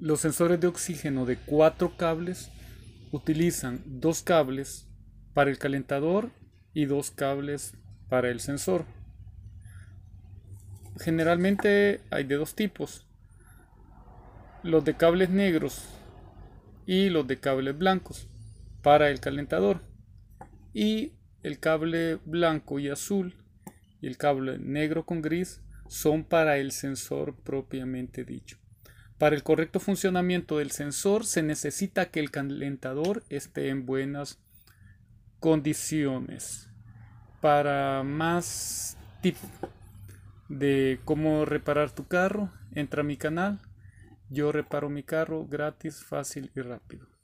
Los sensores de oxígeno de cuatro cables utilizan dos cables para el calentador y dos cables para el sensor. Generalmente hay de dos tipos, los de cables negros y los de cables blancos para el calentador y el cable blanco y azul y el cable negro con gris son para el sensor propiamente dicho. Para el correcto funcionamiento del sensor se necesita que el calentador esté en buenas condiciones. Para más tips de cómo reparar tu carro, entra a mi canal. Yo reparo mi carro gratis, fácil y rápido.